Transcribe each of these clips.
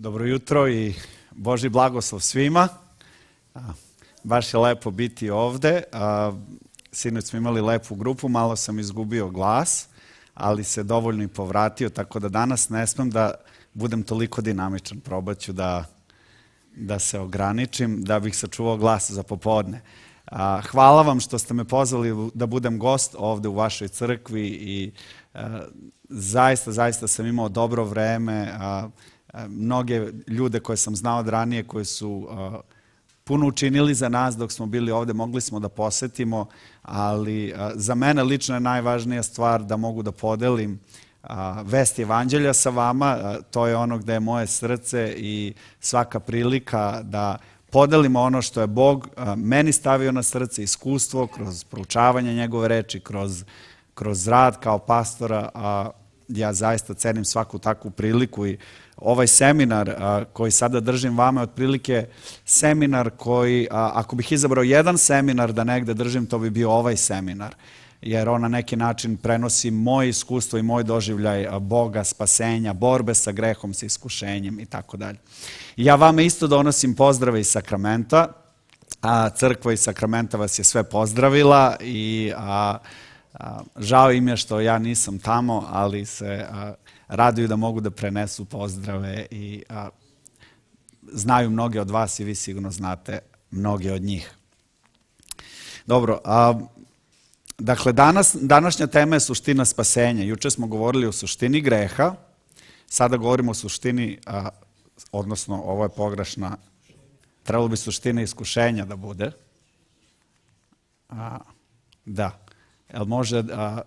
Dobro jutro i Boži blagoslov svima. Baš je lepo biti ovde. Sinoć smo imali lepu grupu, malo sam izgubio glas, ali se dovoljno i povratio, tako da danas ne smem da budem toliko dinamičan. Probaću da, da se ograničim, da bih sačuvao glas za popodne. Hvala vam što ste me pozvali da budem gost ovde u vašoj crkvi i zaista, zaista sam imao dobro vreme mnoge ljude koje sam znao od ranije, koje su uh, puno učinili za nas dok smo bili ovde, mogli smo da posetimo, ali uh, za mene lično je najvažnija stvar da mogu da podelim uh, vest evanđelja sa vama, to je ono gde je moje srce i svaka prilika da podelimo ono što je Bog meni stavio na srce, iskustvo kroz proučavanje njegove reči, kroz, kroz rad kao pastora, a ja zaista cenim svaku takvu priliku i ovaj seminar a, koji sada držim vama je otprilike seminar koji, a, ako bih izabrao jedan seminar da negde držim, to bi bio ovaj seminar. Jer on na neki način prenosi moje iskustvo i moj doživljaj Boga, spasenja, borbe sa grehom, sa iskušenjem i tako dalje. Ja vama isto donosim pozdrave iz Sakramenta. A, crkva iz Sakramenta vas je sve pozdravila i a, a, žao im je što ja nisam tamo, ali se... A, raduju da mogu da prenesu pozdrave i a, znaju mnoge od vas i vi sigurno znate mnoge od njih. Dobro, a, dakle, danas, današnja tema je suština spasenja. Juče smo govorili o suštini greha, sada govorimo o suštini, a, odnosno ovo je pogrešna, trebalo bi suština iskušenja da bude. A, da, jel može a,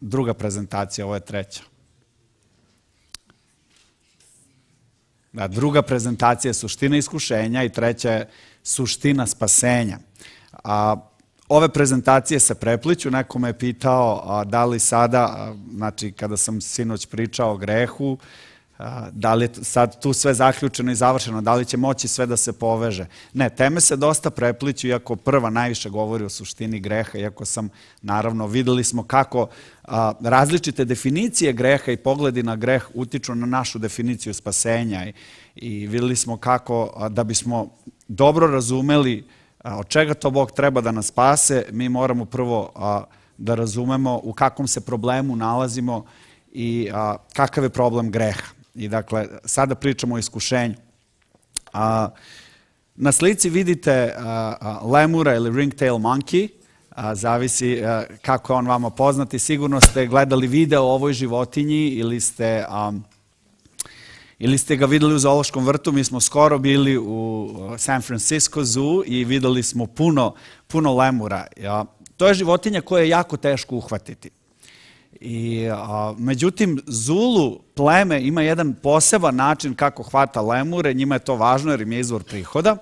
druga prezentacija, ovo je treća. A druga prezentacija je suština iskušenja i treća je suština spasenja. A, ove prezentacije se prepliću, neko me je pitao a, da li sada, a, znači kada sam sinoć pričao o grehu, da li je sad tu sve zaključeno i završeno, da li će moći sve da se poveže. Ne, teme se dosta prepliću, iako prva najviše govori o suštini greha, iako sam, naravno, videli smo kako a, različite definicije greha i pogledi na greh utiču na našu definiciju spasenja i, i videli smo kako a, da bismo dobro razumeli a, od čega to Bog treba da nas spase, mi moramo prvo da razumemo u kakvom se problemu nalazimo i kakav je problem greha. I dakle, sada pričamo o iskušenju. A, na slici vidite a, a, lemura ili ringtail monkey, a, zavisi kako je on vama poznati. Sigurno ste gledali video o ovoj životinji ili ste, ili ste ga videli u zoološkom vrtu. Mi smo skoro bili u San Francisco Zoo i videli smo puno, puno lemura. To je životinja koja je jako teško uhvatiti. I, a, međutim, Zulu pleme ima jedan poseban način kako hvata lemure, njima je to važno jer im je izvor prihoda.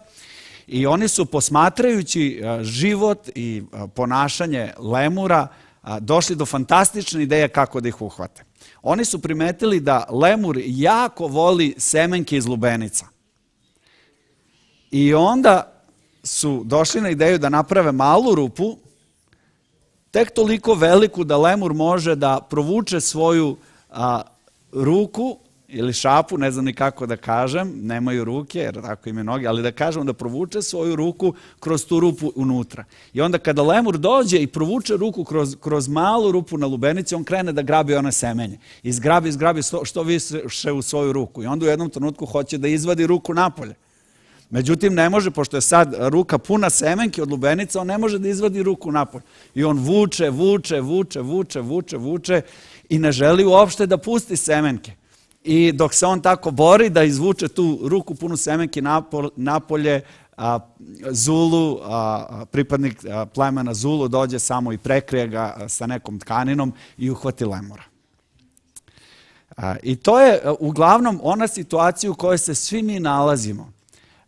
I oni su posmatrajući a, život i a, ponašanje lemura a, došli do fantastične ideje kako da ih uhvate. Oni su primetili da lemur jako voli semenke iz lubenica. I onda su došli na ideju da naprave malu rupu tek toliko veliku da lemur može da provuče svoju a, ruku ili šapu, ne znam ni kako da kažem, nemaju ruke, jer tako im noge, ali da kažem da provuče svoju ruku kroz tu rupu unutra. I onda kada lemur dođe i provuče ruku kroz, kroz malu rupu na lubenici, on krene da grabi one semenje. I zgrabi, zgrabi što, što više u svoju ruku. I onda u jednom trenutku hoće da izvadi ruku napolje. Međutim, ne može, pošto je sad ruka puna semenke od lubenica, on ne može da izvadi ruku napolje. I on vuče, vuče, vuče, vuče, vuče, vuče i ne želi uopšte da pusti semenke. I dok se on tako bori da izvuče tu ruku punu semenke napolje, Zulu, pripadnik plemena Zulu, dođe samo i prekrije ga sa nekom tkaninom i uhvati lemura. I to je uglavnom ona situacija u kojoj se svi mi nalazimo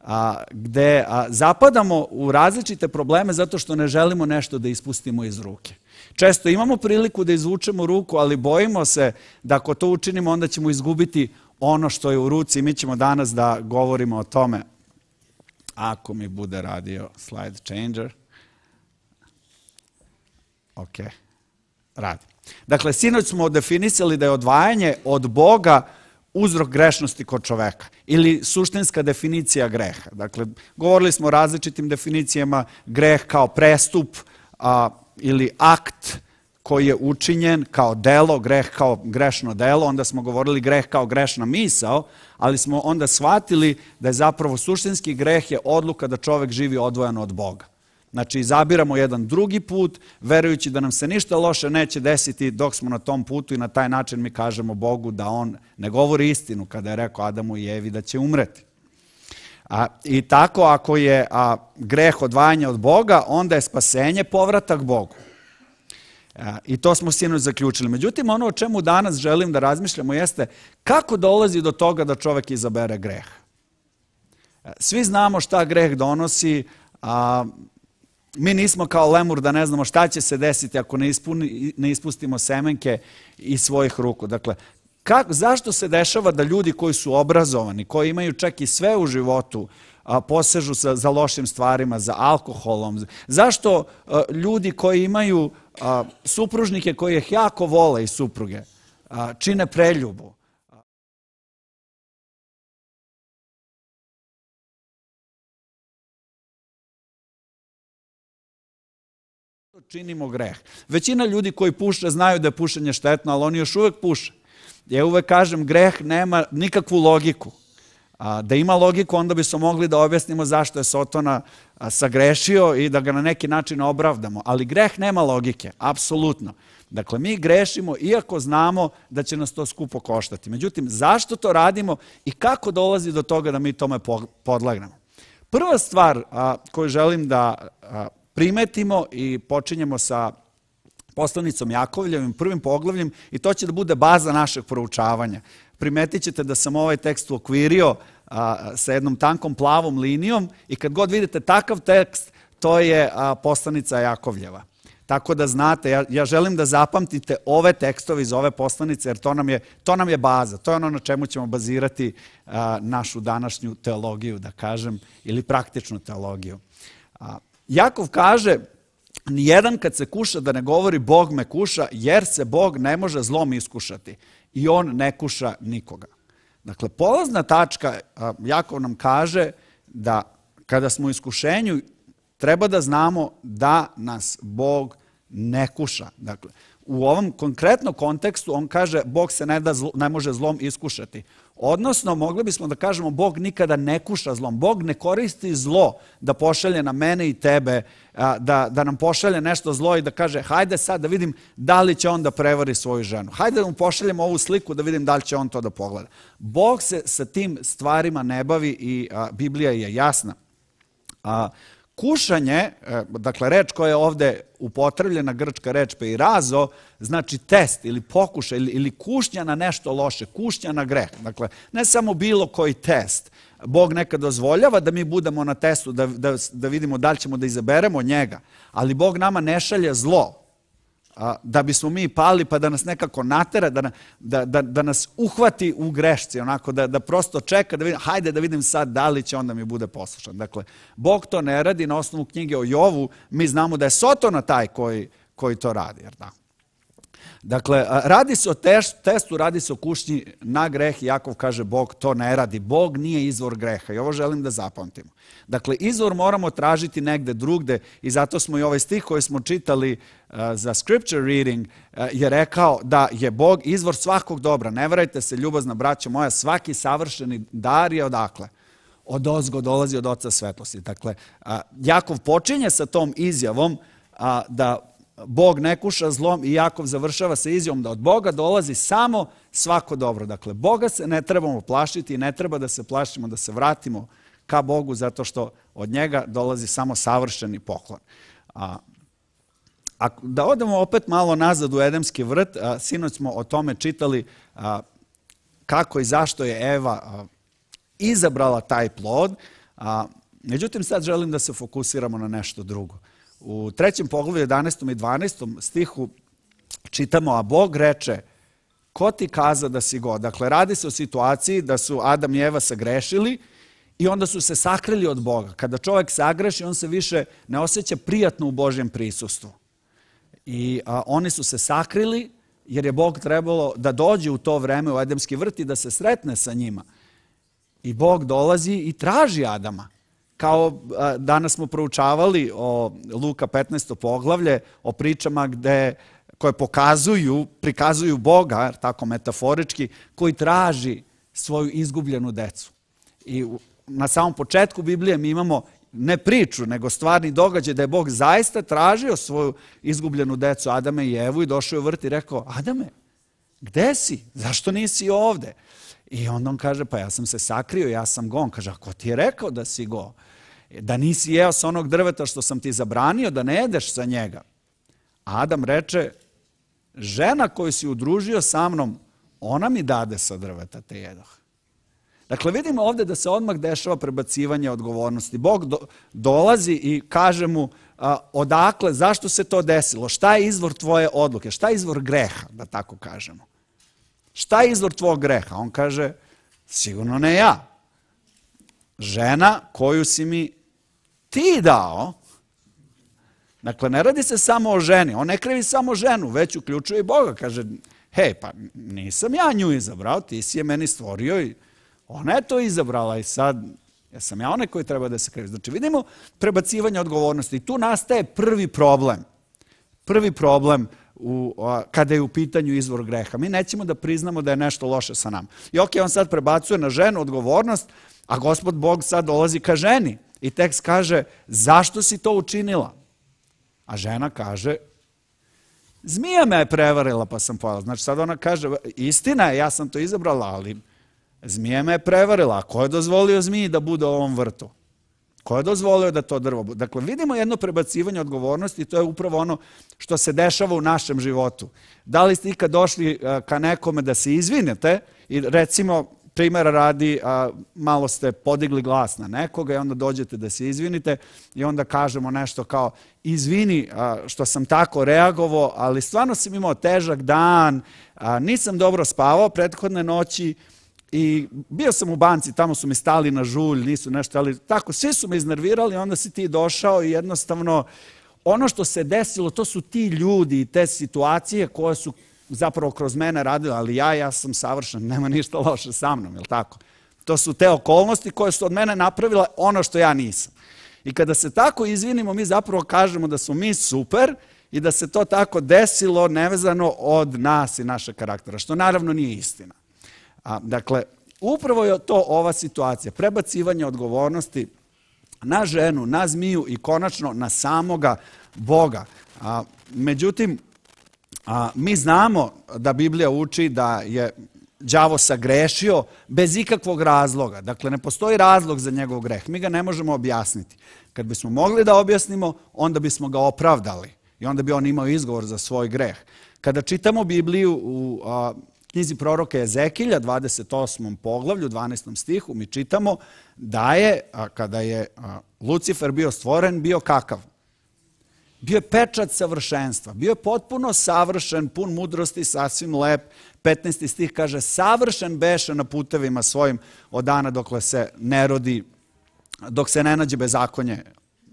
a, gde a, zapadamo u različite probleme zato što ne želimo nešto da ispustimo iz ruke. Često imamo priliku da izvučemo ruku, ali bojimo se da ako to učinimo onda ćemo izgubiti ono što je u ruci i mi ćemo danas da govorimo o tome. Ako mi bude radio slide changer. Ok, radi. Dakle, sinoć smo definisali da je odvajanje od Boga uzrok grešnosti kod čoveka ili suštinska definicija greha. Dakle, govorili smo o različitim definicijama greh kao prestup a, ili akt koji je učinjen kao delo, greh kao grešno delo, onda smo govorili greh kao grešna misao, ali smo onda shvatili da je zapravo suštinski greh je odluka da čovek živi odvojeno od Boga. Znači, izabiramo jedan drugi put, verujući da nam se ništa loše neće desiti dok smo na tom putu i na taj način mi kažemo Bogu da On ne govori istinu kada je rekao Adamu i Evi da će umreti. A, I tako ako je a, greh odvajanje od Boga, onda je spasenje povratak Bogu. A, e, I to smo sinoć zaključili. Međutim, ono o čemu danas želim da razmišljamo jeste kako dolazi do toga da čovek izabere greh. E, svi znamo šta greh donosi, a mi nismo kao lemur da ne znamo šta će se desiti ako ne, ispuni, ne ispustimo semenke iz svojih ruku. Dakle, kako, zašto se dešava da ljudi koji su obrazovani, koji imaju čak i sve u životu, a, posežu sa, za lošim stvarima, za alkoholom? Zašto a, ljudi koji imaju a, supružnike koji ih jako vole i supruge, čine preljubu? činimo greh. Većina ljudi koji puše znaju da je pušenje štetno, ali oni još uvek puše. Ja uvek kažem, greh nema nikakvu logiku. A, da ima logiku, onda bi smo mogli da objasnimo zašto je Sotona a, sagrešio i da ga na neki način opravdamo. Ali greh nema logike, apsolutno. Dakle, mi grešimo iako znamo da će nas to skupo koštati. Međutim, zašto to radimo i kako dolazi do toga da mi tome podlagnemo? Prva stvar a, koju želim da primetimo i počinjemo sa poslanicom Jakovljevim, prvim poglavljem i to će da bude baza našeg proučavanja. Primetit ćete da sam ovaj tekst uokvirio sa jednom tankom plavom linijom i kad god vidite takav tekst, to je a, poslanica Jakovljeva. Tako da znate, ja, ja želim da zapamtite ove tekstove iz ove poslanice, jer to nam je, to nam je baza, to je ono na čemu ćemo bazirati a, našu današnju teologiju, da kažem, ili praktičnu teologiju. Jakov kaže, nijedan kad se kuša da ne govori Bog me kuša, jer se Bog ne može zlom iskušati i on ne kuša nikoga. Dakle, polazna tačka, Jakov nam kaže da kada smo u iskušenju, treba da znamo da nas Bog ne kuša. Dakle, u ovom konkretnom kontekstu on kaže Bog se ne, da zlo, ne može zlom iskušati. Odnosno, mogli bismo da kažemo Bog nikada ne kuša zlom. Bog ne koristi zlo da pošalje na mene i tebe, da, da nam pošalje nešto zlo i da kaže hajde sad da vidim da li će on da prevari svoju ženu. Hajde da mu pošaljemo ovu sliku da vidim da li će on to da pogleda. Bog se sa tim stvarima ne bavi i a, Biblija je jasna. A, Kušanje, e, dakle reč koja je ovde upotrebljena, grčka reč pe i razo, znači test ili pokušaj ili kušnja na nešto loše, kušnja na greh. Dakle, ne samo bilo koji test. Bog nekad dozvoljava da mi budemo na testu, da, da, da vidimo da li ćemo da izaberemo njega, ali Bog nama ne šalje zlo a, da bismo mi pali pa da nas nekako natera, da, da, da, da nas uhvati u grešci, onako da, da prosto čeka, da vidim, hajde da vidim sad da li će onda mi bude poslušan. Dakle, Bog to ne radi na osnovu knjige o Jovu, mi znamo da je Sotona taj koji, koji to radi. Jer da. Dakle, radi se o testu, radi se o kušnji na greh i Jakov kaže Bog to ne radi. Bog nije izvor greha i ovo želim da zapamtimo. Dakle, izvor moramo tražiti negde drugde i zato smo i ovaj stih koji smo čitali za scripture reading je rekao da je Bog izvor svakog dobra. Ne vrajte se, ljubazna braća moja, svaki savršeni dar je odakle? Od ozgo dolazi od Oca svetlosti. Dakle, Jakov počinje sa tom izjavom da Bog ne kuša zlom i Jakov završava sa izjavom da od Boga dolazi samo svako dobro. Dakle, Boga se ne trebamo plašiti i ne treba da se plašimo, da se vratimo ka Bogu zato što od njega dolazi samo savršeni poklon. A da odemo opet malo nazad u Edemski vrt, a, sinoć smo o tome čitali kako i zašto je Eva izabrala taj plod, a, međutim sad želim da se fokusiramo na nešto drugo. U trećem poglavlju 11. i 12. stihu čitamo, a Bog reče, ko ti kaza da si god? Dakle, radi se o situaciji da su Adam i Eva sagrešili i onda su se sakrili od Boga. Kada čovjek sagreši, on se više ne osjeća prijatno u Božjem prisustvu. I a, oni su se sakrili jer je Bog trebalo da dođe u to vreme u Edemski vrt i da se sretne sa njima. I Bog dolazi i traži Adama. Kao a, danas smo proučavali o Luka 15. poglavlje, o pričama gde koje pokazuju, prikazuju Boga, tako metaforički, koji traži svoju izgubljenu decu. I na samom početku Biblije mi imamo ne priču, nego stvarni događaj, da je Bog zaista tražio svoju izgubljenu decu Adame i Evu i došao u vrt i rekao, Adame, gde si? Zašto nisi ovde? I onda on kaže, pa ja sam se sakrio, ja sam go. On kaže, a ko ti je rekao da si go? Da nisi jeo sa onog drveta što sam ti zabranio, da ne jedeš sa njega. Adam reče, žena koju si udružio sa mnom, ona mi dade sa drveta te jedoha. Dakle, vidimo ovde da se odmah dešava prebacivanje odgovornosti. Bog do, dolazi i kaže mu a, odakle, zašto se to desilo, šta je izvor tvoje odluke, šta je izvor greha, da tako kažemo. Šta je izvor tvog greha? On kaže, sigurno ne ja. Žena koju si mi ti dao, dakle, ne radi se samo o ženi, on ne krivi samo ženu, već uključuje i Boga, kaže, hej, pa nisam ja nju izabrao, ti si je meni stvorio i Ona je to izabrala i sad ja sam ja onaj koji treba da se krivi. Znači vidimo prebacivanje odgovornosti i tu nastaje prvi problem. Prvi problem u, a, kada je u pitanju izvor greha. Mi nećemo da priznamo da je nešto loše sa nama. I ok, on sad prebacuje na ženu odgovornost, a gospod Bog sad dolazi ka ženi. I tekst kaže, zašto si to učinila? A žena kaže, zmija me je prevarila pa sam pojela. Znači sad ona kaže, istina je, ja sam to izabrala, ali Zmija me je prevarila. A ko je dozvolio zmiji da bude u ovom vrtu? Ko je dozvolio da to drvo bude? Dakle, vidimo jedno prebacivanje odgovornosti i to je upravo ono što se dešava u našem životu. Da li ste ikad došli e, ka nekome da se izvinete i recimo, primjera radi, malo ste podigli glas na nekoga i onda dođete da se izvinite i onda kažemo nešto kao izvini što sam tako reagovao, ali stvarno sam imao težak dan, nisam dobro spavao prethodne noći, i bio sam u banci, tamo su mi stali na žulj, nisu nešto, ali tako, svi su me iznervirali, onda si ti došao i jednostavno ono što se desilo, to su ti ljudi i te situacije koje su zapravo kroz mene radile, ali ja, ja sam savršen, nema ništa loše sa mnom, jel tako? To su te okolnosti koje su od mene napravile ono što ja nisam. I kada se tako izvinimo, mi zapravo kažemo da smo mi super i da se to tako desilo nevezano od nas i našeg karaktera, što naravno nije istina. A, dakle, upravo je to ova situacija, prebacivanje odgovornosti na ženu, na zmiju i konačno na samoga Boga. A, međutim, a, mi znamo da Biblija uči da je đavo sagrešio bez ikakvog razloga. Dakle, ne postoji razlog za njegov greh. Mi ga ne možemo objasniti. Kad bismo mogli da objasnimo, onda bismo ga opravdali i onda bi on imao izgovor za svoj greh. Kada čitamo Bibliju u a, knjizi proroka Ezekilja, 28. poglavlju, 12. stihu, mi čitamo da je, kada je Lucifer bio stvoren, bio kakav? Bio je pečat savršenstva, bio je potpuno savršen, pun mudrosti, sasvim lep. 15. stih kaže, savršen beše na putevima svojim od dana dokle se ne rodi, dok se ne nađe bezakonje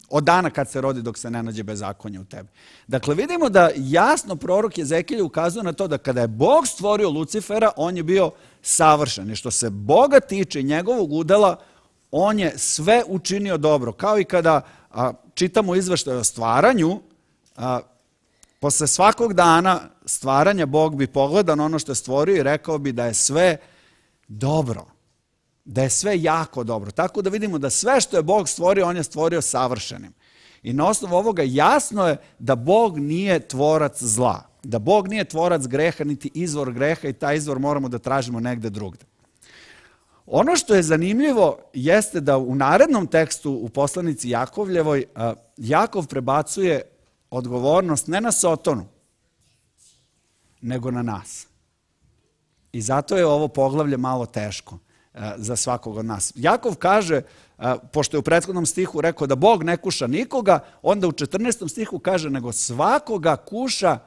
Od dana kad se rodi dok se ne nađe bezakonje u tebi. Dakle, vidimo da jasno prorok Jezekilje ukazuje na to da kada je Bog stvorio Lucifera, on je bio savršen. I što se Boga tiče njegovog udela, on je sve učinio dobro. Kao i kada a, čitamo izveštaj o stvaranju, a, posle svakog dana stvaranja Bog bi pogledan ono što je stvorio i rekao bi da je sve dobro da je sve jako dobro. Tako da vidimo da sve što je Bog stvorio, on je stvorio savršenim. I na osnovu ovoga jasno je da Bog nije tvorac zla, da Bog nije tvorac greha, niti izvor greha i taj izvor moramo da tražimo negde drugde. Ono što je zanimljivo jeste da u narednom tekstu u poslanici Jakovljevoj Jakov prebacuje odgovornost ne na Sotonu, nego na nas. I zato je ovo poglavlje malo teško. E, za svakog od nas. Jakov kaže, e, pošto je u prethodnom stihu rekao da Bog ne kuša nikoga, onda u 14. stihu kaže nego svakoga kuša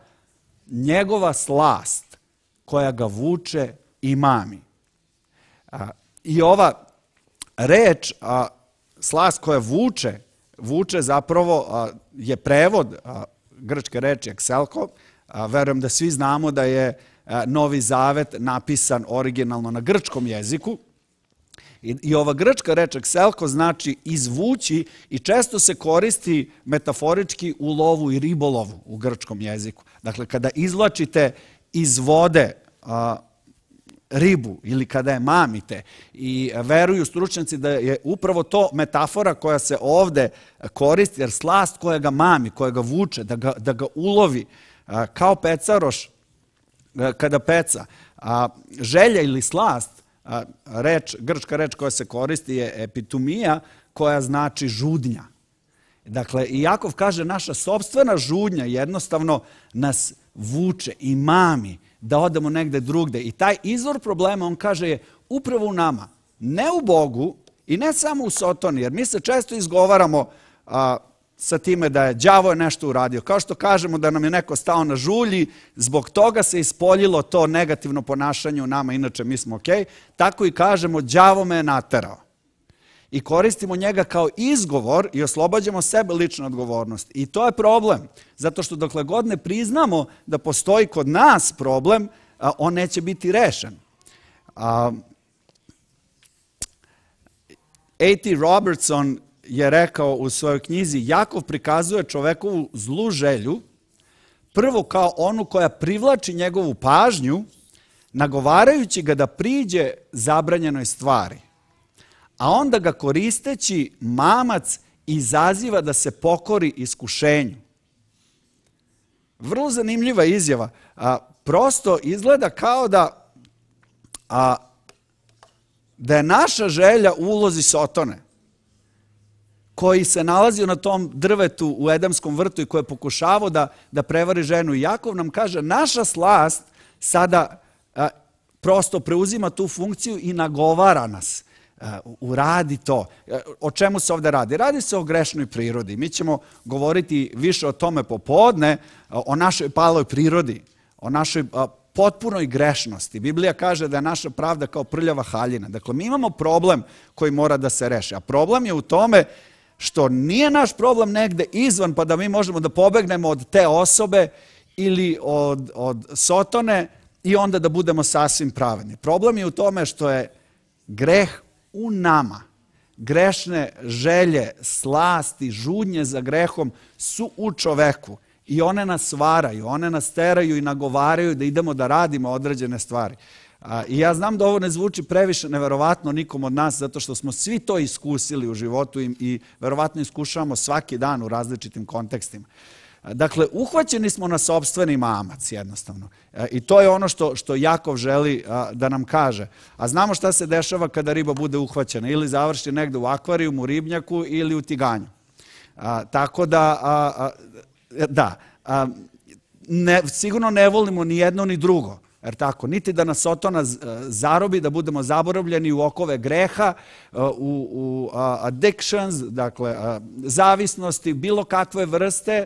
njegova slast koja ga vuče i mami. I ova reč, slast koja vuče, vuče zapravo je prevod grčke reči ekselko. Verujem da svi znamo da je Novi Zavet napisan originalno na grčkom jeziku, I, ova grčka reč ekselko znači izvući i često se koristi metaforički u lovu i ribolovu u grčkom jeziku. Dakle, kada izvlačite iz vode ribu ili kada je mamite i veruju stručnjaci da je upravo to metafora koja se ovde koristi, jer slast koja ga mami, koja ga vuče, da ga, da ga ulovi kao pecaroš kada peca, a želja ili slast reč, grčka reč koja se koristi je epitumija, koja znači žudnja. Dakle, i Jakov kaže, naša sobstvena žudnja jednostavno nas vuče i mami da odemo negde drugde. I taj izvor problema, on kaže, je upravo u nama. Ne u Bogu i ne samo u Sotoni, jer mi se često izgovaramo, a, sa time da je đavo nešto uradio. Kao što kažemo da nam je neko stao na žulji, zbog toga se ispoljilo to negativno ponašanje u nama, inače mi smo okay, tako i kažemo đavo me je naterao. I koristimo njega kao izgovor i oslobađamo sebe lične odgovornost. I to je problem, zato što dokle god ne priznamo da postoji kod nas problem, on neće biti rešen. A.T. Robertson je rekao u svojoj knjizi, Jakov prikazuje čovekovu zlu želju, prvo kao onu koja privlači njegovu pažnju, nagovarajući ga da priđe zabranjenoj stvari, a onda ga koristeći mamac izaziva da se pokori iskušenju. Vrlo zanimljiva izjava. A, prosto izgleda kao da, a, da je naša želja u ulozi Sotone koji se nalazio na tom drvetu u Edamskom vrtu i koji je pokušavao da, da prevari ženu. Jakov nam kaže, naša slast sada a, prosto preuzima tu funkciju i nagovara nas. A, uradi to. E, o čemu se ovde radi? Radi se o grešnoj prirodi. Mi ćemo govoriti više o tome popodne, o našoj paloj prirodi, o našoj potpunoj grešnosti. Biblija kaže da je naša pravda kao prljava haljina. Dakle, mi imamo problem koji mora da se reši. A problem je u tome što nije naš problem negde izvan, pa da mi možemo da pobegnemo od te osobe ili od, od sotone i onda da budemo sasvim pravedni. Problem je u tome što je greh u nama. Grešne želje, slasti, žudnje za grehom su u čoveku i one nas varaju, one nas teraju i nagovaraju da idemo da radimo određene stvari. I ja znam da ovo ne zvuči previše neverovatno nikom od nas, zato što smo svi to iskusili u životu i verovatno iskušavamo svaki dan u različitim kontekstima. Dakle, uhvaćeni smo na sobstveni mamac jednostavno. E, I to je ono što, što Jakov želi da nam kaže. A znamo šta se dešava kada riba bude uhvaćena. Ili završi negde u akvarijumu, u ribnjaku ili u tiganju. A, tako da, a, a, e, da, ne, sigurno ne volimo ni jedno ni drugo. Jer tako, niti da nas otona e, zarobi, da budemo zaboravljeni u okove greha, e, u, u addictions, dakle, zavisnosti, bilo kakve vrste,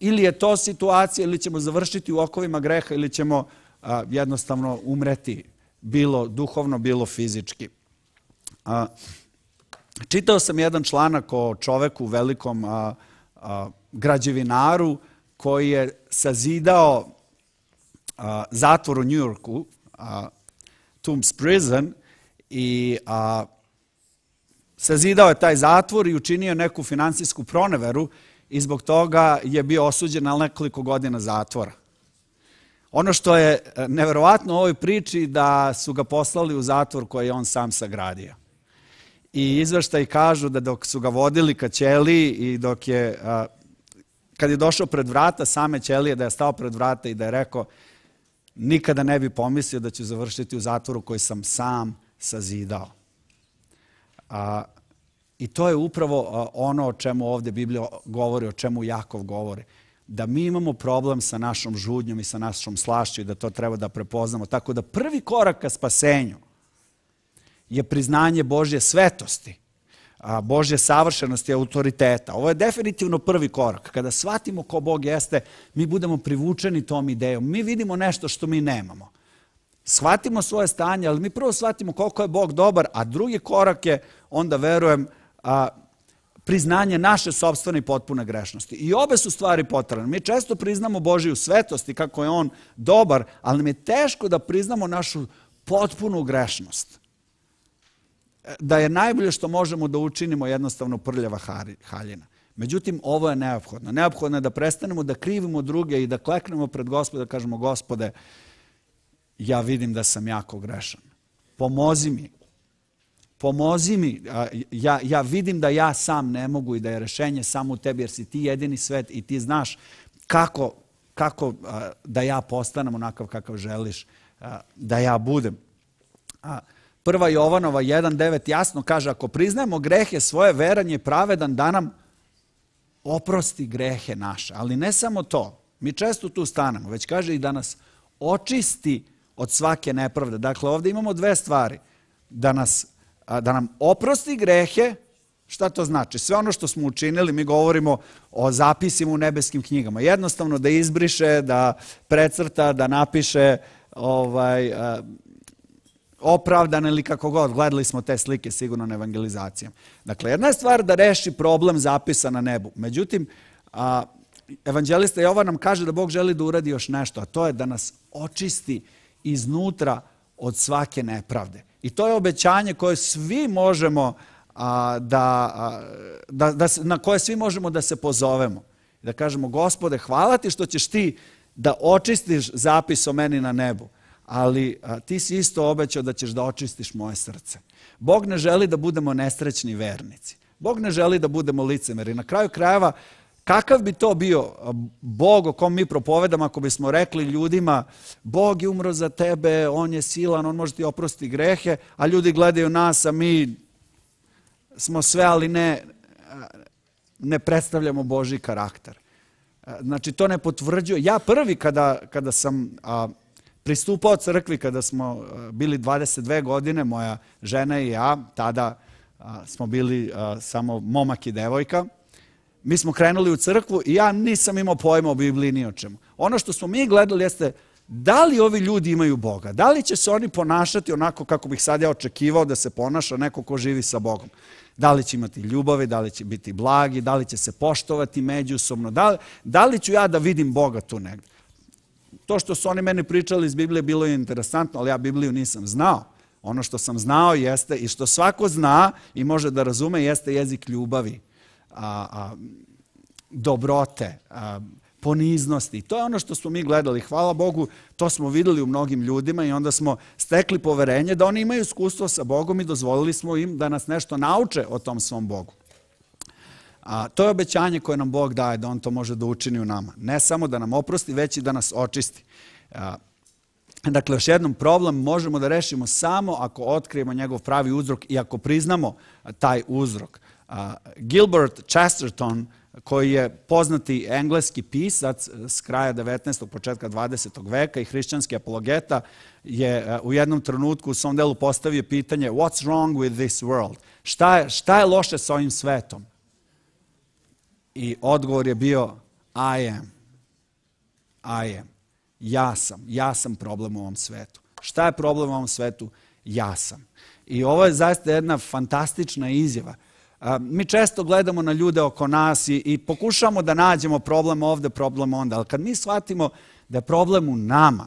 ili je to situacija, ili ćemo završiti u okovima greha, ili ćemo jednostavno umreti, bilo duhovno, bilo fizički. Čitao sam jedan članak o čoveku, velikom građevinaru, koji je sazidao a, zatvor u Njujorku, uh, Tombs Prison, i a, sazidao je taj zatvor i učinio neku financijsku proneveru i zbog toga je bio osuđen na nekoliko godina zatvora. Ono što je e, neverovatno u ovoj priči da su ga poslali u zatvor koji je on sam sagradio. I izveštaj kažu da dok su ga vodili ka ćeliji i dok je, kad je došao pred vrata same ćelije, da je stao pred vrata i da je rekao nikada ne bi pomislio da ću završiti u zatvoru koji sam sam sazidao. A, I to je upravo ono o čemu ovdje Biblija govori, o čemu Jakov govori. Da mi imamo problem sa našom žudnjom i sa našom slašću i da to treba da prepoznamo. Tako da prvi korak ka spasenju je priznanje Božje svetosti Božje savršenosti i autoriteta. Ovo je definitivno prvi korak. Kada shvatimo ko Bog jeste, mi budemo privučeni tom idejom. Mi vidimo nešto što mi nemamo. Shvatimo svoje stanje, ali mi prvo shvatimo koliko je Bog dobar, a drugi korak je, onda verujem, a, priznanje naše sobstvene i potpune grešnosti. I obe su stvari potrebne. Mi često priznamo Božiju svetost i kako je On dobar, ali nam je teško da priznamo našu potpunu grešnost da je najbolje što možemo da učinimo jednostavno prljava haljina. Međutim, ovo je neophodno. Neophodno je da prestanemo da krivimo druge i da kleknemo pred gospoda, da kažemo, gospode, ja vidim da sam jako grešan. Pomozi mi. Pomozi mi. Ja, ja vidim da ja sam ne mogu i da je rešenje samo u tebi, jer si ti jedini svet i ti znaš kako, kako da ja postanem onakav kakav želiš da ja budem. A, Prva Jovanova 1.9 jasno kaže, ako priznajemo grehe svoje, veran je pravedan da nam oprosti grehe naše. Ali ne samo to, mi često tu stanemo, već kaže i da nas očisti od svake nepravde. Dakle, ovdje imamo dve stvari. Da, nas, da nam oprosti grehe, šta to znači? Sve ono što smo učinili, mi govorimo o zapisima u nebeskim knjigama. Jednostavno da izbriše, da precrta, da napiše ovaj, opravdan ili kako god, gledali smo te slike sigurno na evangelizacijama. Dakle, jedna je stvar da reši problem zapisa na nebu. Međutim, a, evanđelista Jovan nam kaže da Bog želi da uradi još nešto, a to je da nas očisti iznutra od svake nepravde. I to je obećanje koje svi možemo a, da, a, da, da, na koje svi možemo da se pozovemo. Da kažemo, gospode, hvala ti što ćeš ti da očistiš zapis o meni na nebu ali a, ti si isto obećao da ćeš da očistiš moje srce. Bog ne želi da budemo nesrećni vernici. Bog ne želi da budemo licemeri. Na kraju krajeva, Kakav bi to bio Bog o kom mi propovedamo ako bismo rekli ljudima Bog je umro za tebe, On je silan, On može ti oprostiti grehe, a ljudi gledaju nas, a mi smo sve, ali ne, ne predstavljamo Boži karakter. Znači, to ne potvrđuje. Ja prvi kada, kada sam a, pristupao crkvi kada smo eh, bili 22 godine, moja žena i ja, tada eh, smo bili eh, samo momak i devojka, mi smo krenuli u crkvu i ja nisam imao pojma o Bibliji ni o čemu. Ono što smo mi gledali jeste da li ovi ljudi imaju Boga, da li će se oni ponašati onako kako bih sad ja očekivao da se ponaša neko ko živi sa Bogom. Da li će imati ljubavi, da li će biti blagi, da li će se poštovati međusobno, da li, da li ću ja da vidim Boga tu negdje. To što su oni meni pričali iz Biblije bilo je interesantno, ali ja Bibliju nisam znao. Ono što sam znao jeste i što svako zna i može da razume jeste jezik ljubavi, a, a, dobrote, a, poniznosti. To je ono što smo mi gledali. Hvala Bogu, to smo videli u mnogim ljudima i onda smo stekli poverenje da oni imaju iskustvo sa Bogom i dozvolili smo im da nas nešto nauče o tom svom Bogu. A, to je obećanje koje nam Bog daje da On to može da učini u nama. Ne samo da nam oprosti, već i da nas očisti. A, dakle, još jednom problem možemo da rešimo samo ako otkrijemo njegov pravi uzrok i ako priznamo taj uzrok. A, Gilbert Chesterton, koji je poznati engleski pisac s kraja 19. početka 20. veka i hrišćanski apologeta, je e, u jednom trenutku u svom delu postavio pitanje What's wrong with this world? Šta je, šta je loše s ovim svetom? I odgovor je bio I am. I am. Ja sam. Ja sam problem u ovom svetu. Šta je problem u ovom svetu? Ja sam. I ovo je zaista jedna fantastična izjava. Mi često gledamo na ljude oko nas i, i pokušamo da nađemo problem ovde, problem onda. Ali kad mi shvatimo da je problem u nama,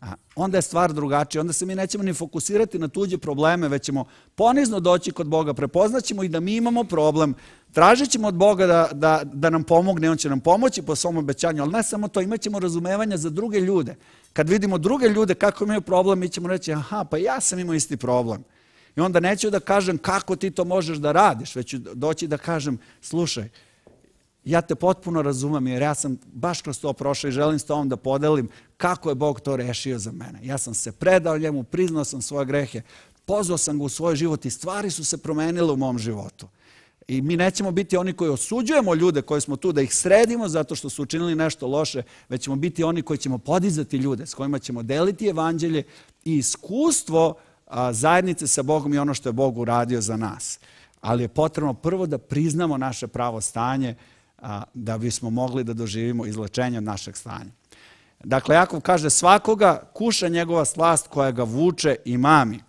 A onda je stvar drugačija, onda se mi nećemo ni fokusirati na tuđe probleme, već ćemo ponizno doći kod Boga, prepoznaćemo i da mi imamo problem, tražit ćemo od Boga da, da, da nam pomogne, On će nam pomoći po svom obećanju, ali ne samo to, imat ćemo razumevanja za druge ljude. Kad vidimo druge ljude kako imaju problem, mi ćemo reći, aha, pa ja sam imao isti problem. I onda neću da kažem kako ti to možeš da radiš, već ću doći da kažem, slušaj, ja te potpuno razumem jer ja sam baš kroz to prošao i želim s tobom da podelim kako je Bog to rešio za mene. Ja sam se predao njemu, priznao sam svoje grehe, pozvao sam ga u svoj život i stvari su se promenile u mom životu. I mi nećemo biti oni koji osuđujemo ljude koji smo tu da ih sredimo zato što su učinili nešto loše, već ćemo biti oni koji ćemo podizati ljude, s kojima ćemo deliti evanđelje i iskustvo zajednice sa Bogom i ono što je Bog uradio za nas. Ali je potrebno prvo da priznamo naše pravo stanje, da bismo mogli da doživimo izlečenje od našeg stanja. Dakle, Jakov kaže svakoga kuša njegova slast koja ga vuče i mami.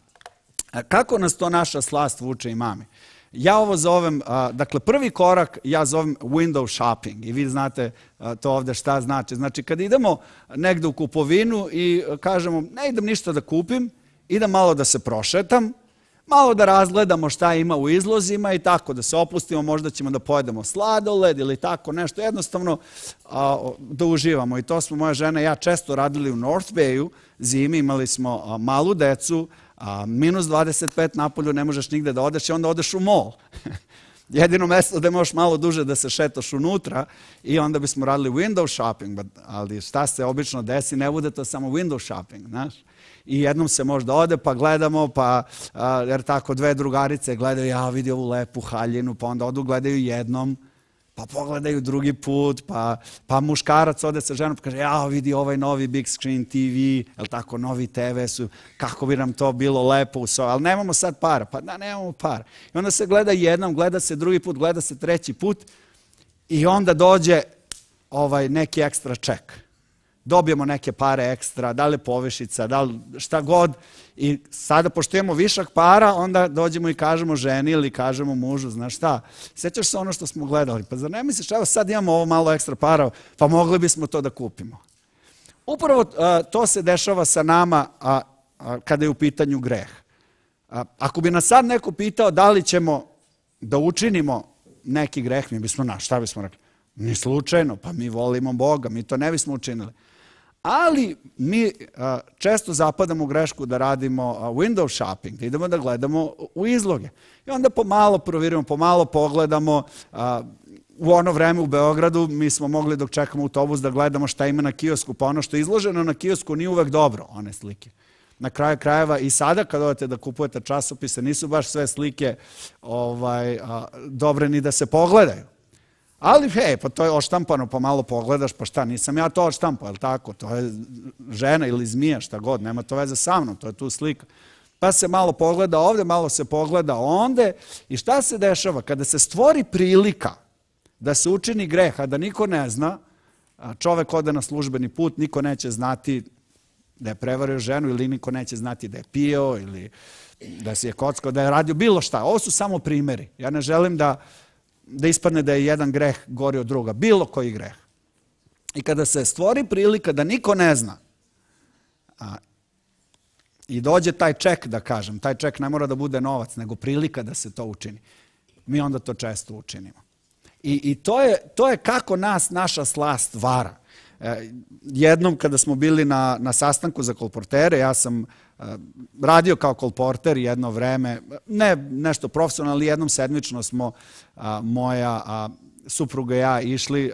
Kako nas to naša slast vuče i mami? Ja ovo zovem, dakle prvi korak ja zovem window shopping i vi znate to ovde šta znači. Znači kad idemo negde u kupovinu i kažemo ne idem ništa da kupim, idem malo da se prošetam, malo da razgledamo šta ima u izlozima i tako da se opustimo, možda ćemo da pojedemo sladoled ili tako nešto, jednostavno a, da uživamo. I to smo moja žena i ja često radili u North Bayu, zimi imali smo a, malu decu, a, minus 25 napolju, ne možeš nigde da odeš i onda odeš u mall. Jedino mesto gde možeš malo duže da se šetaš unutra i onda bismo radili window shopping, ali šta se obično desi, ne bude to samo window shopping, znaš i jednom se možda ode pa gledamo, pa a, jer tako dve drugarice gledaju, ja vidi ovu lepu haljinu, pa onda odu gledaju jednom, pa pogledaju drugi put, pa, pa muškarac ode sa ženom pa kaže, ja vidi ovaj novi big screen TV, el tako, novi TV su, kako bi nam to bilo lepo, so, ali nemamo sad para, pa da, nemamo para. I onda se gleda jednom, gleda se drugi put, gleda se treći put i onda dođe ovaj neki ekstra ček dobijemo neke pare ekstra, da li povišica, da li šta god. I sada, pošto imamo višak para, onda dođemo i kažemo ženi ili kažemo mužu, znaš šta, sjećaš se ono što smo gledali, pa zar ne misliš, evo sad imamo ovo malo ekstra para, pa mogli bismo to da kupimo. Upravo to se dešava sa nama a, a, kada je u pitanju greh. Ako bi nas sad neko pitao da li ćemo da učinimo neki greh, mi bismo na, šta bismo rekli? Ni slučajno, pa mi volimo Boga, mi to ne bismo učinili. Ali mi često zapadamo u grešku da radimo window shopping, da idemo da gledamo u izloge. I onda pomalo provirimo, pomalo pogledamo. u ono vreme u Beogradu mi smo mogli dok čekamo autobus da gledamo šta ima na kiosku, pa ono što je izloženo na kiosku nije uvek dobro, one slike. Na kraju krajeva i sada kad odete da kupujete časopise, nisu baš sve slike ovaj, dobre ni da se pogledaju. Ali, hej, pa to je oštampano, pa malo pogledaš, pa šta, nisam ja to oštampao, je li tako? To je žena ili zmija, šta god, nema to veze sa mnom, to je tu slika. Pa se malo pogleda ovde, malo se pogleda onde. I šta se dešava? Kada se stvori prilika da se učini greha, da niko ne zna, čovek ode na službeni put, niko neće znati da je prevario ženu ili niko neće znati da je pio ili da si je kockao, da je radio bilo šta. Ovo su samo primeri. Ja ne želim da da ispadne da je jedan greh gori od druga, bilo koji greh. I kada se stvori prilika da niko ne zna a, i dođe taj ček, da kažem, taj ček ne mora da bude novac, nego prilika da se to učini, mi onda to često učinimo. I, i to, je, to je kako nas naša slast vara. E, jednom kada smo bili na, na sastanku za kolportere, ja sam radio kao kolporter jedno vreme, ne nešto profesionalno, ali jednom sedmično smo moja supruga i ja išli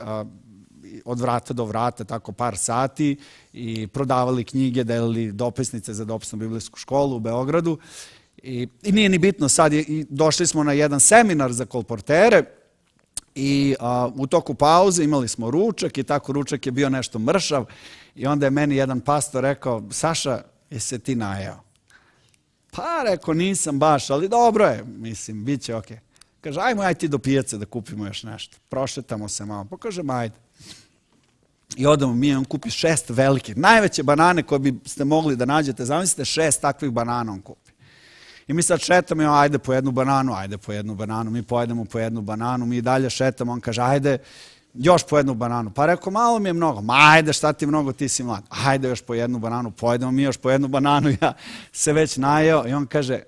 od vrata do vrata, tako par sati i prodavali knjige, delili dopisnice za dopisnu biblijsku školu u Beogradu. I, i nije ni bitno, sad je, i došli smo na jedan seminar za kolportere, i a, u toku pauze imali smo ručak i tako ručak je bio nešto mršav i onda je meni jedan pastor rekao, Saša, E se ti najao? Pa, reko nisam baš, ali dobro je, mislim, bit će okej. Okay. Kaže, ajmo, aj ti do pijace da kupimo još nešto. Prošetamo se malo. Pa kažem, ajde. I odemo mi, on kupi šest velike, najveće banane koje bi ste mogli da nađete. Zamislite, šest takvih banana on kupi. I mi sad šetamo, i on, ajde po jednu bananu, ajde po jednu bananu, mi pojedemo po jednu bananu, mi dalje šetamo, on kaže, ajde, još po jednu bananu. Pa rekao, malo mi je mnogo. Ma ajde, šta ti mnogo, ti si mlad. Ajde još po jednu bananu, pojedemo mi još po jednu bananu. Ja se već najeo i on kaže,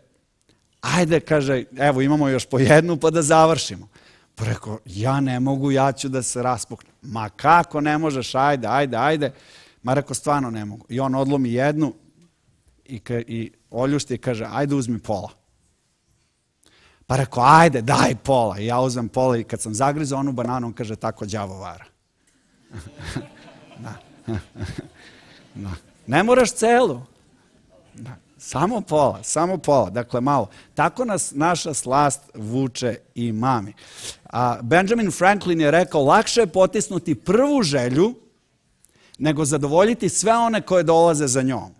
ajde, kaže, evo imamo još po jednu pa da završimo. Pa rekao, ja ne mogu, ja ću da se raspuknem. Ma kako ne možeš, ajde, ajde, ajde. Ma rekao, stvarno ne mogu. I on odlomi jednu i, i oljušti i kaže, ajde uzmi pola. Pa rekao, ajde, daj pola. I ja uzem pola i kad sam zagrizo onu bananu, on kaže, tako djavo vara. da. da. Ne moraš celu. Da. Samo pola, samo pola, dakle malo. Tako nas naša slast vuče i mami. A Benjamin Franklin je rekao, lakše je potisnuti prvu želju nego zadovoljiti sve one koje dolaze za njom.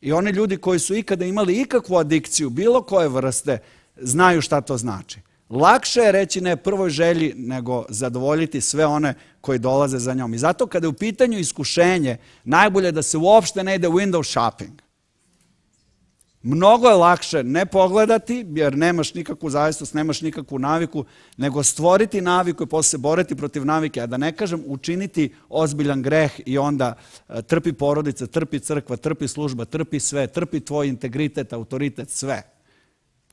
I oni ljudi koji su ikada imali ikakvu adikciju, bilo koje vrste, znaju šta to znači. Lakše je reći ne prvoj želji nego zadovoljiti sve one koji dolaze za njom. I zato kada je u pitanju iskušenje, najbolje je da se uopšte ne ide window shopping. Mnogo je lakše ne pogledati, jer nemaš nikakvu zavisnost, nemaš nikakvu naviku, nego stvoriti naviku i posle boriti protiv navike, a da ne kažem učiniti ozbiljan greh i onda e, trpi porodica, trpi crkva, trpi služba, trpi sve, trpi tvoj integritet, autoritet, sve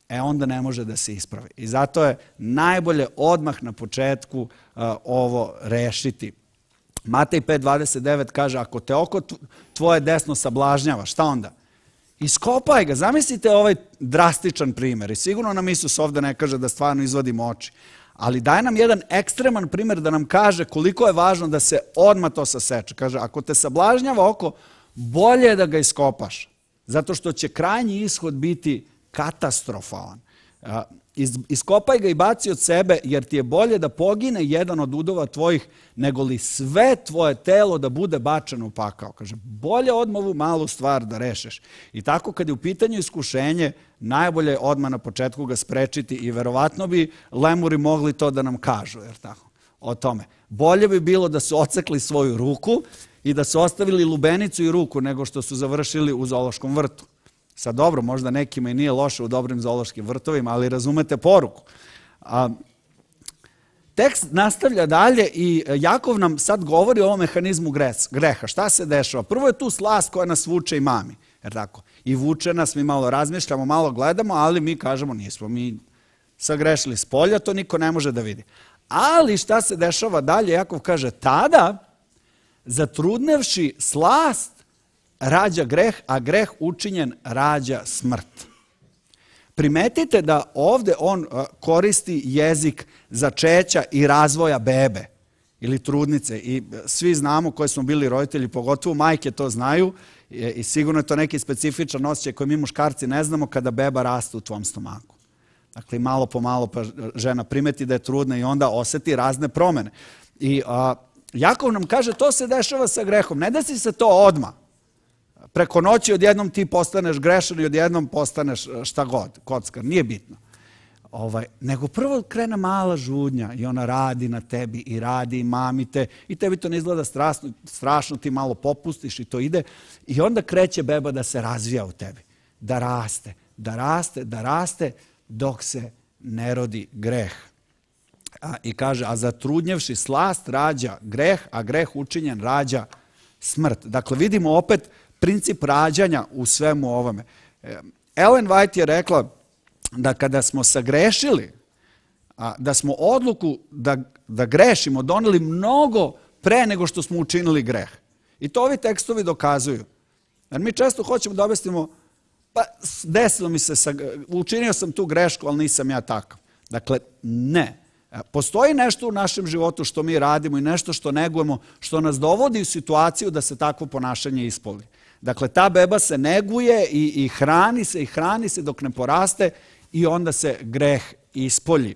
e onda ne može da se ispravi. I zato je najbolje odmah na početku uh, ovo rešiti. Matej 5.29 kaže, ako te oko tvoje desno sablažnjava, šta onda? Iskopaj ga. Zamislite ovaj drastičan primjer. I sigurno nam Isus ovde ne kaže da stvarno izvodimo oči. Ali daje nam jedan ekstreman primjer da nam kaže koliko je važno da se odma to saseče. Kaže, ako te sablažnjava oko, bolje je da ga iskopaš. Zato što će krajnji ishod biti katastrofalan. iskopaj ga i baci od sebe, jer ti je bolje da pogine jedan od udova tvojih, nego li sve tvoje telo da bude bačeno u pakao. Kaže, bolje odmah ovu malu stvar da rešeš. I tako kad je u pitanju iskušenje, najbolje je odmah na početku ga sprečiti i verovatno bi lemuri mogli to da nam kažu, jer tako, o tome. Bolje bi bilo da su ocekli svoju ruku i da su ostavili lubenicu i ruku nego što su završili u zološkom vrtu. Sad dobro, možda nekima i nije loše u dobrim zološkim vrtovima, ali razumete poruku. A, tekst nastavlja dalje i e, Jakov nam sad govori o ovom mehanizmu greha. Šta se dešava? Prvo je tu slast koja nas vuče i mami. Jer tako? I vuče nas, mi malo razmišljamo, malo gledamo, ali mi kažemo nismo mi sagrešili s polja, to niko ne može da vidi. Ali šta se dešava dalje? Jakov kaže, tada, zatrudnevši slast, rađa greh, a greh učinjen rađa smrt. Primetite da ovde on koristi jezik začeća i razvoja bebe ili trudnice i svi znamo koji smo bili roditelji, pogotovo majke to znaju i sigurno je to neki specifičan osjećaj koji mi muškarci ne znamo kada beba raste u tvom stomaku. Dakle, malo po malo pa žena primeti da je trudna i onda oseti razne promene. I a, Jakov nam kaže to se dešava sa grehom, ne desi se to odmah. Preko noći odjednom ti postaneš grešan i odjednom postaneš e, šta god, kockar, nije bitno. Ovaj, nego prvo krene mala žudnja i ona radi na tebi i radi i mamite i tebi to ne izgleda strasno, strašno, ti malo popustiš i to ide i onda kreće beba da se razvija u tebi, da raste, da raste, da raste dok se ne rodi greh. A, I kaže, a zatrudnjevši slast rađa greh, a greh učinjen rađa smrt. Dakle, vidimo opet princip rađanja u svemu ovome. E, Ellen White je rekla da kada smo sagrešili, a, da smo odluku da, da grešimo doneli mnogo pre nego što smo učinili greh. I to ovi tekstovi dokazuju. Jer mi često hoćemo da obestimo, pa desilo mi se, učinio sam tu grešku, ali nisam ja takav. Dakle, ne. E, postoji nešto u našem životu što mi radimo i nešto što negujemo, što nas dovodi u situaciju da se takvo ponašanje ispoli. Dakle, ta beba se neguje i, i hrani se i hrani se dok ne poraste i onda se greh ispolji.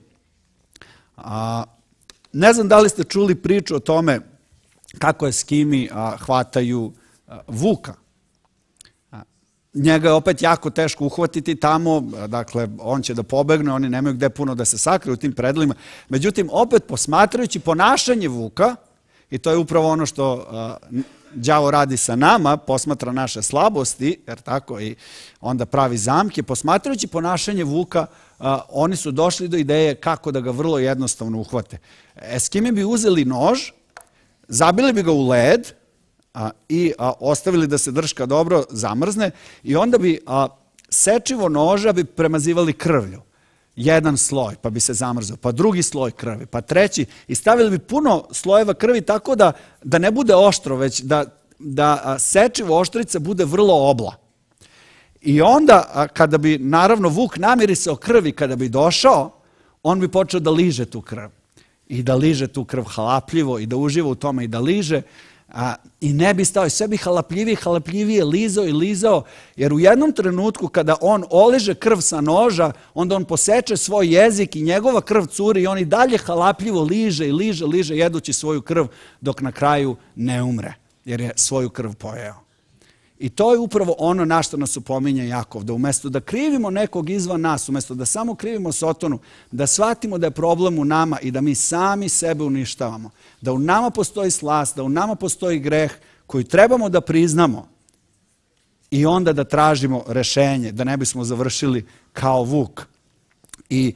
A, ne znam da li ste čuli priču o tome kako je skimi a, hvataju a, Vuka. Njega je opet jako teško uhvatiti tamo, dakle, on će da pobegne, oni nemaju gde puno da se sakriju u tim predlima. Međutim, opet posmatrajući ponašanje Vuka, i to je upravo ono što đavo radi sa nama, posmatra naše slabosti, jer tako i onda pravi zamke, posmatrajući ponašanje Vuka, oni su došli do ideje kako da ga vrlo jednostavno uhvate. Eskime bi uzeli nož, zabili bi ga u led a, i ostavili da se drška dobro zamrzne i onda bi sečivo noža bi premazivali krvlju jedan sloj, pa bi se zamrzao, pa drugi sloj krvi, pa treći i stavili bi puno slojeva krvi tako da, da ne bude oštro, već da, da sečivo oštrice bude vrlo obla. I onda, kada bi, naravno, Vuk namirisao krvi, kada bi došao, on bi počeo da liže tu krv. I da liže tu krv halapljivo i da uživa u tome i da liže. A, I ne bi stao, sve bi halapljivije, halapljivije lizao i lizao, jer u jednom trenutku kada on oleže krv sa noža, onda on poseče svoj jezik i njegova krv curi i on i dalje halapljivo liže i liže, liže jedući svoju krv dok na kraju ne umre, jer je svoju krv pojeo. I to je upravo ono na što nas upominja Jakov, da umesto da krivimo nekog izvan nas, umesto da samo krivimo Sotonu, da shvatimo da je problem u nama i da mi sami sebe uništavamo, da u nama postoji slast, da u nama postoji greh koji trebamo da priznamo i onda da tražimo rešenje, da ne bismo završili kao vuk. I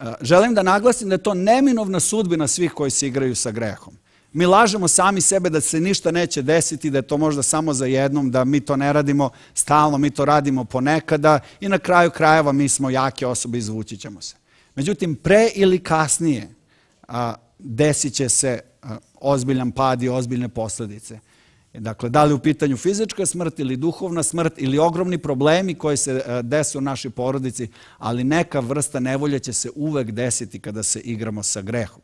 e, želim da naglasim da je to neminovna sudbina svih koji se igraju sa grehom. Mi lažemo sami sebe da se ništa neće desiti, da je to možda samo za jednom, da mi to ne radimo stalno, mi to radimo ponekada i na kraju krajeva mi smo jake osobe, izvući ćemo se. Međutim, pre ili kasnije a, desit će se a, ozbiljan pad i ozbiljne posledice. Dakle, da li u pitanju fizička smrt ili duhovna smrt ili ogromni problemi koji se desu u našoj porodici, ali neka vrsta nevolja će se uvek desiti kada se igramo sa grehom.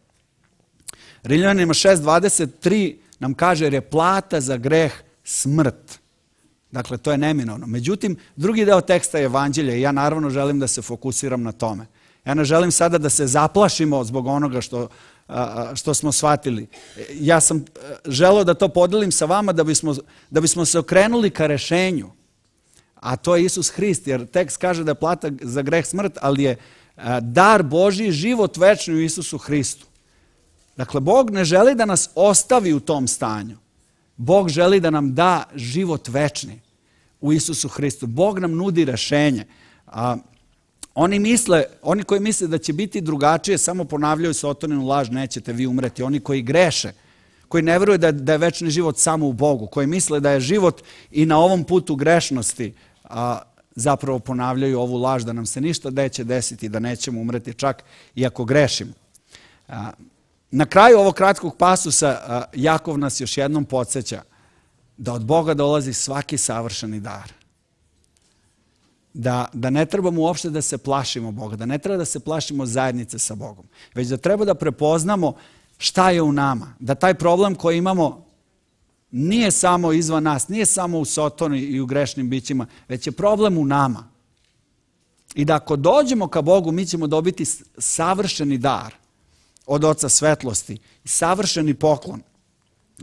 Riljanima 6.23 nam kaže jer je plata za greh smrt. Dakle, to je neminovno. Međutim, drugi deo teksta je evanđelje i ja naravno želim da se fokusiram na tome. Ja ne želim sada da se zaplašimo zbog onoga što, što smo shvatili. Ja sam e, želeo da to podelim sa vama da bismo, da bismo se okrenuli ka rešenju. A to je Isus Hrist, jer tekst kaže da je plata za greh smrt, ali je e, dar Boži život večni u Isusu Hristu. Dakle, Bog ne želi da nas ostavi u tom stanju. Bog želi da nam da život večni u Isusu Hristu. Bog nam nudi rešenje. A, oni, misle, oni koji misle da će biti drugačije, samo ponavljaju se otoninu laž, nećete vi umreti. Oni koji greše, koji ne veruju da, da je večni život samo u Bogu, koji misle da je život i na ovom putu grešnosti, a, zapravo ponavljaju ovu laž da nam se ništa neće desiti, da nećemo umreti čak i ako grešimo. A, Na kraju ovog kratkog pasusa Jakov nas još jednom podsjeća da od Boga dolazi svaki savršeni dar. Da, da ne trebamo uopšte da se plašimo Boga, da ne treba da se plašimo zajednice sa Bogom, već da treba da prepoznamo šta je u nama, da taj problem koji imamo nije samo izvan nas, nije samo u Sotonu i u grešnim bićima, već je problem u nama. I da ako dođemo ka Bogu, mi ćemo dobiti savršeni dar od Oca svetlosti, savršeni poklon.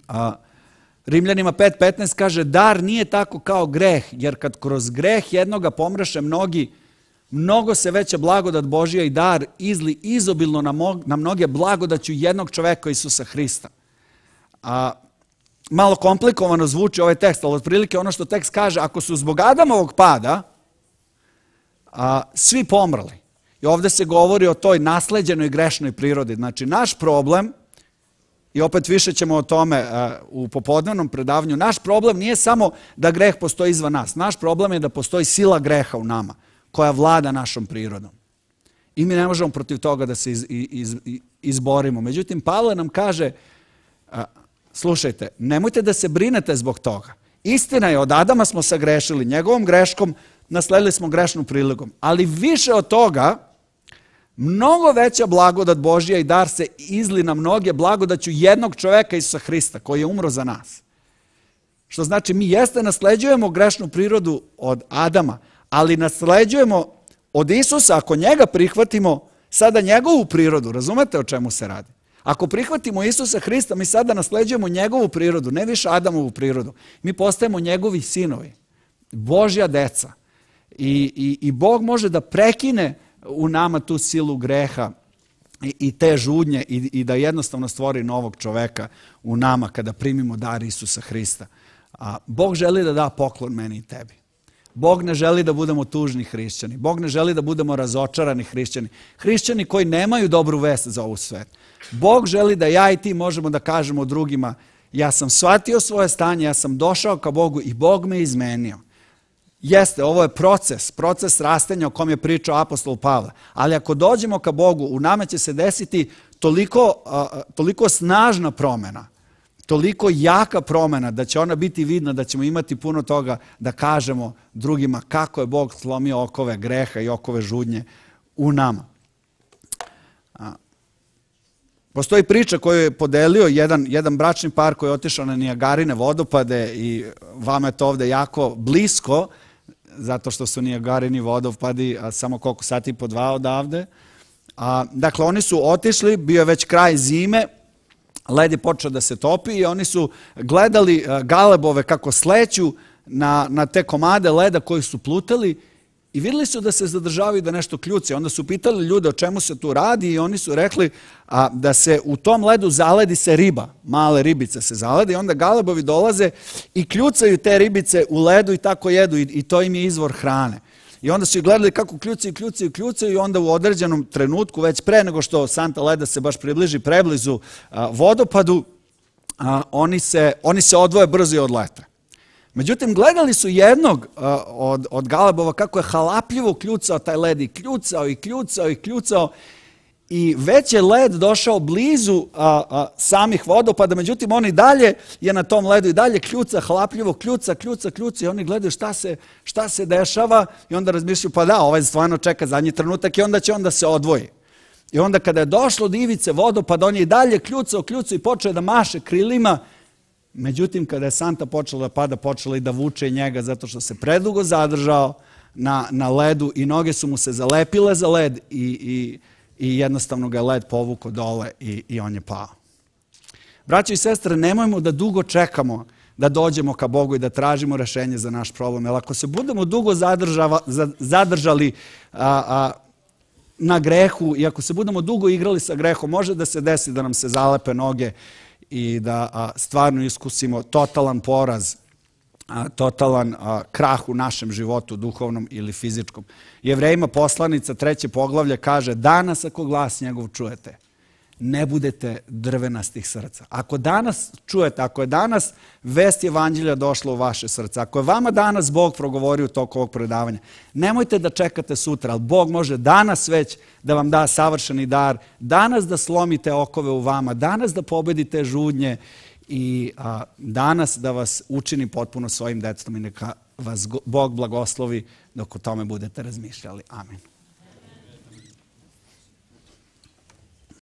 A, Rimljanima 5.15 kaže, dar nije tako kao greh, jer kad kroz greh jednoga pomreše mnogi, mnogo se veća blagodat Božija i dar izli izobilno na, mog, na mnoge blagodaću jednog čoveka Isusa Hrista. A, malo komplikovano zvuči ovaj tekst, ali otprilike ono što tekst kaže, ako su zbog Adamovog pada, a, svi pomrli, I ovde se govori o toj nasleđenoj grešnoj prirodi. Znači, naš problem, i opet više ćemo o tome e, u popodnevnom predavanju, naš problem nije samo da greh postoji izvan nas. Naš problem je da postoji sila greha u nama, koja vlada našom prirodom. I mi ne možemo protiv toga da se iz, iz, izborimo. Međutim, Pavle nam kaže, e, slušajte, nemojte da se brinete zbog toga. Istina je, od Adama smo sagrešili, njegovom greškom nasledili smo grešnu priligom. Ali više od toga, Mnogo veća blagodat Božija i dar se izli na mnoge blagodaću jednog čoveka Isusa Hrista koji je umro za nas. Što znači mi jeste nasleđujemo grešnu prirodu od Adama, ali nasleđujemo od Isusa ako njega prihvatimo sada njegovu prirodu. Razumete o čemu se radi? Ako prihvatimo Isusa Hrista, mi sada nasleđujemo njegovu prirodu, ne više Adamovu prirodu. Mi postajemo njegovi sinovi, Božja deca. I, i, i Bog može da prekine u nama tu silu greha i, te žudnje i, i da jednostavno stvori novog čoveka u nama kada primimo dar Isusa Hrista. A Bog želi da da poklon meni i tebi. Bog ne želi da budemo tužni hrišćani. Bog ne želi da budemo razočarani hrišćani. Hrišćani koji nemaju dobru vest za ovu svet. Bog želi da ja i ti možemo da kažemo drugima ja sam shvatio svoje stanje, ja sam došao ka Bogu i Bog me izmenio. Jeste, ovo je proces, proces rastenja o kom je pričao apostol Pavle. Ali ako dođemo ka Bogu, u nama će se desiti toliko, toliko snažna promena, toliko jaka promena da će ona biti vidna, da ćemo imati puno toga da kažemo drugima kako je Bog slomio okove greha i okove žudnje u nama. Postoji priča koju je podelio jedan, jedan bračni par koji je otišao na Nijagarine vodopade i vama je to ovde jako blisko, zato što su Nijagarini vodopadi a samo koliko sati po dva odavde. A, dakle, oni su otišli, bio je već kraj zime, led je počeo da se topi i oni su gledali galebove kako sleću na, na te komade leda koji su plutali I videli su da se zadržavaju da nešto kljuce. Onda su pitali ljude o čemu se tu radi i oni su rekli a, da se u tom ledu zaledi se riba. Male ribice se zalede i onda galebovi dolaze i kljucaju te ribice u ledu i tako jedu i, i to im je izvor hrane. I onda su ih gledali kako kljucaju, kljucaju, kljucaju i onda u određenom trenutku, već pre nego što Santa Leda se baš približi preblizu a, vodopadu, a, oni, se, oni se odvoje brzo i odlete. Međutim, gledali su jednog uh, od, od Galebova kako je halapljivo kljucao taj led i kljucao i kljucao i kljucao i već je led došao blizu uh, uh, samih vodopada, međutim on i dalje je na tom ledu i dalje kljuca, halapljivo kljuca, kljuca, kljuca i oni gledaju šta se, šta se dešava i onda razmišljaju pa da, ovaj stvarno čeka zadnji trenutak i onda će onda se odvoji. I onda kada je došlo do ivice vodopada, on je i dalje kljucao, kljucao i počeo da maše krilima, Međutim, kada je Santa počela da pada, počela i da vuče njega zato što se predugo zadržao na, na ledu i noge su mu se zalepile za led i, i, i jednostavno ga je led povuko dole i, i on je pao. Braćo i sestre, nemojmo da dugo čekamo da dođemo ka Bogu i da tražimo rešenje za naš problem. Jer ako se budemo dugo zadržava, zadržali a, a, na grehu i ako se budemo dugo igrali sa grehom, može da se desi da nam se zalepe noge, i da a, stvarno iskusimo totalan poraz, a, totalan krah u našem životu, duhovnom ili fizičkom. Jevrejima poslanica treće poglavlje kaže danas ako glas njegov čujete – ne budete drvenastih srca. Ako danas čujete, ako je danas vest evanđelja došla u vaše srce, ako je vama danas Bog progovorio tok ovog predavanja, nemojte da čekate sutra, ali Bog može danas već da vam da savršeni dar, danas da slomite okove u vama, danas da pobedite žudnje i a, danas da vas učini potpuno svojim detstvom i neka vas Bog blagoslovi dok o tome budete razmišljali. Amen.